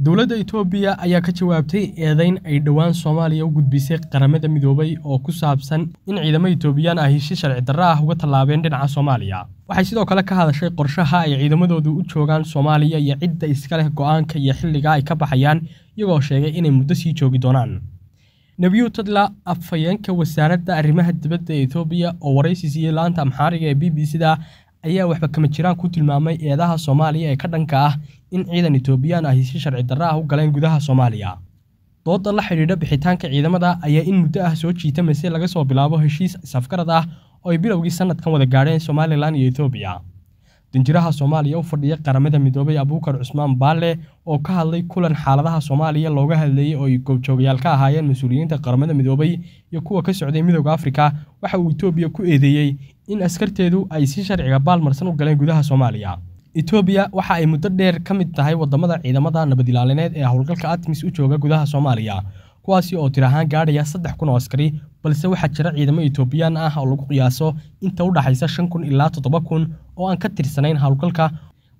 dowladda itoobiya ayaa ka jawaabtay eedayn ay dhowaan soomaaliya u gudbisay qaramada midoobay oo ku saabsan in ciidamo itoobiyaan ahi si sharci darro ah uga tallaabeen dhinaca soomaaliya waxay sidoo kale ka hadashay qorshaha ay ciidamadoodu u joogaan soomaaliya iyo cidda iska leh go'aanka iyo xilliga ay ka baxayaan iyagoo sheegay inay muddo sii joogi doonaan nebiyu tadla afhayeenka wasaaradda arrimaha dibadda ee itoobiya oo waraysi siiyey laanta amxaariga ee b b c da ayaa waxba kama jiraan ku tilmaamay eedaha soomaaliya ee ka dhanka ah in ciidan itoobiyaan ahi si sharci darra ah u galeen gudaha soomaaliya dooda la xidhiidha bixitaanka ciidamada ayaa in muddo ah soo jiitamayse laga soo bilaabo heshiis isafgarad ah oo ay bilowgii sannadkan wada gaadheen somalilan iyo ethoobiya danjiraha soomaaliya u fadhiya qaramada midoobay abuukar cusmaan baalle oo ka hadlay kulan xaaladaha soomaaliya looga hadleeyey oo ay goobjoogayaal ka ahaayeen mas-uuliyiinta qaramada midoobay iyo kuwa ka socday midooda afrika waxa uu itoobiya ku eedeeyey in askarteedu ay si sharciga baalmarsan u galeen gudaha soomaaliya etoobiya waxa ay muddo dheer ka mid tahay waddamada ciidamada nabadilaalineed ee howlgalka atmis u jooga gudaha soomaaliya kuwaasi oo tir ahaan gaadhaya saddex kun oo askari balse waxaa jira ciidamo etoobiyaan ah oo lagu qiyaaso inta u dhaxaysa shan kun ilaa toddoba kun oo aan ka tirsanayn howlgalka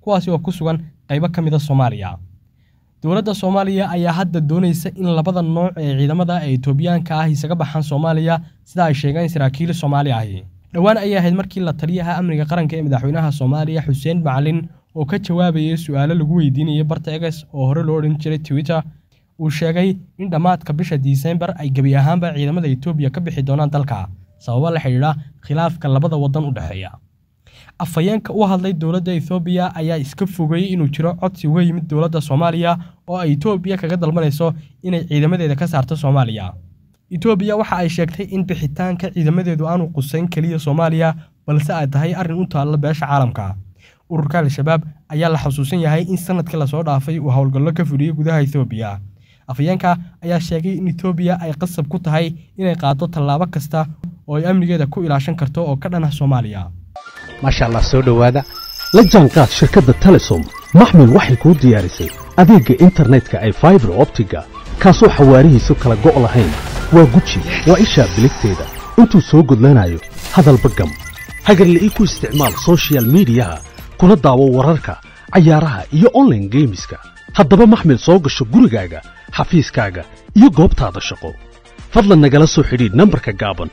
kuwaasi oo ku sugan qaybo ka mida ah soomaaliya dowladda soomaaliya ayaa hadda doonaysa in labada nooc ee ciidamada ee etoobiyaanka ah isaga baxaan soomaaliya sida ay sheegeen saraakiil soomaali ahi dhowaan ayay ahayd markii la taliyaha amniga qaranka ee madaxweynaha soomaaliya xuseen macalin oo ka jawaabayay su-aalo lagu weydiinayay barta eges oo hore loo odhan jiray twitter uu sheegay in dhammaadka bisha diseembar ay gebi ahaanba ciidamada etoobiya ka bixi doonaan dalka sababo la xidhiidha khilaafka labada waddan u dhexeeya afhayeenka u hadlay dowladda ethoobiya ayaa iska fogeeyey inuu jiro codsi uga yimid dowladda soomaaliya oo ay etoobiya kaga dalbanayso inay ciidamadeeda ka saarto soomaaliya etoobiya waxa ay sheegtay in bixitaanka ciidamadeedu aanu qusayn keliya soomaaliya balse ay tahay arrin u taalla beesha caalamka ururka al-shabaab ayaa la xusuusan yahay in sanadkii lasoo dhaafay uu howlgallo ka fuliyey gudaha ethoobiya afhayeenka ayaa sheegay in etoobiya ay qasab ku tahay inay qaado tallaabo kasta oo ay amnigeeda ku ilaashan karto oo ka dhan ah soomaaliya maasha allah soo dhowaada la jaanqaad shirkadda telesom maxmed waxay kuu diyaarisay adeegga internetka ay faibar optiga kaasoo xawaarihiisu kala go' lahayn waa guji waa ishaa biligteeda intuu soo gudlanaayo hadalba gam hagarli'ii ku isticmaal soshiyal miidiyaha kuna daawo wararka cayaaraha iyo online geemiska haddaba maxmed soo gasho gurigaaga xafiiskaaga iyo goobtaada shaqo fadlan nagala soo xidhiid nambarka gaaban